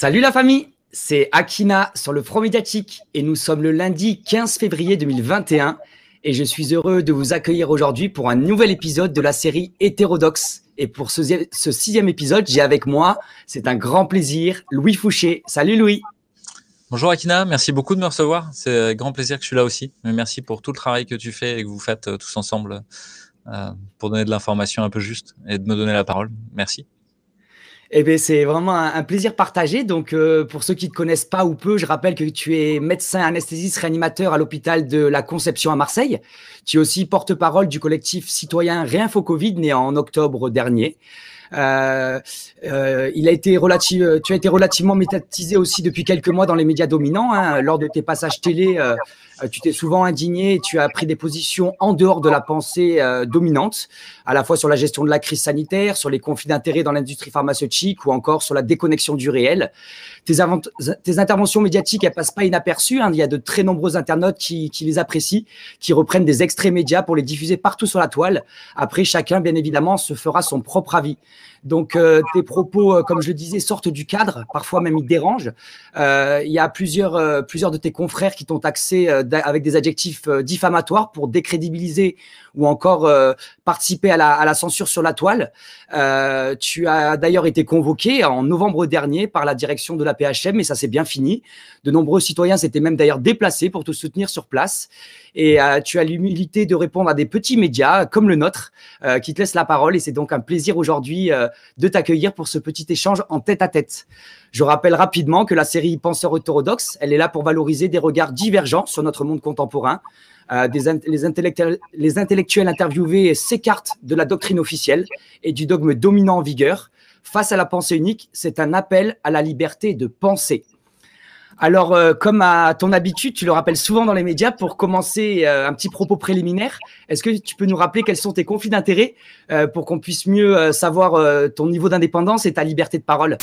Salut la famille, c'est Akina sur le Front Médiatique et nous sommes le lundi 15 février 2021 et je suis heureux de vous accueillir aujourd'hui pour un nouvel épisode de la série Hétérodoxe. Et pour ce, ce sixième épisode, j'ai avec moi, c'est un grand plaisir, Louis Fouché. Salut Louis. Bonjour Akina, merci beaucoup de me recevoir. C'est un grand plaisir que je suis là aussi. Merci pour tout le travail que tu fais et que vous faites euh, tous ensemble euh, pour donner de l'information un peu juste et de me donner la parole. Merci. Eh bien, c'est vraiment un, plaisir partagé. Donc, euh, pour ceux qui ne te connaissent pas ou peu, je rappelle que tu es médecin anesthésiste réanimateur à l'hôpital de la Conception à Marseille. Tu es aussi porte-parole du collectif citoyen Réinfo Covid, né en octobre dernier. Euh, euh, il a été euh, tu as été relativement métatisé aussi depuis quelques mois dans les médias dominants. Hein. Lors de tes passages télé, euh, tu t'es souvent indigné et tu as pris des positions en dehors de la pensée dominante, à la fois sur la gestion de la crise sanitaire, sur les conflits d'intérêts dans l'industrie pharmaceutique ou encore sur la déconnexion du réel. Tes, tes interventions médiatiques, elles passent pas inaperçues. Hein. Il y a de très nombreux internautes qui, qui les apprécient, qui reprennent des extraits médias pour les diffuser partout sur la toile. Après, chacun, bien évidemment, se fera son propre avis. Donc euh, tes propos, euh, comme je le disais, sortent du cadre, parfois même ils dérangent. Euh, il y a plusieurs, de tes confrères qui t'ont taxé avec des adjectifs diffamatoires pour décrédibiliser ou encore participer à la, à la, censure sur la toile. tu as d'ailleurs été convoqué en novembre dernier par la direction de la PHM et ça s'est bien fini. De nombreux citoyens s'étaient même d'ailleurs déplacés pour te soutenir sur place. Et tu as l'humilité de répondre à des petits médias comme le nôtre qui te laissent la parole et c'est donc un plaisir aujourd'hui euh, de t'accueillir pour ce petit échange en tête à tête. Je rappelle rapidement que la série Penseurs orthodoxes, elle est là pour valoriser des regards divergents sur notre monde contemporain. Euh, les, intellectuels, interviewés s'écartent de la doctrine officielle et du dogme dominant en vigueur. Face à la pensée unique, c'est un appel à la liberté de penser. Alors, euh, comme à ton habitude, tu le rappelles souvent dans les médias, pour commencer euh, un petit propos préliminaire, est-ce que tu peux nous rappeler quels sont tes conflits d'intérêts euh, pour qu'on puisse mieux savoir ton niveau d'indépendance et ta liberté de parole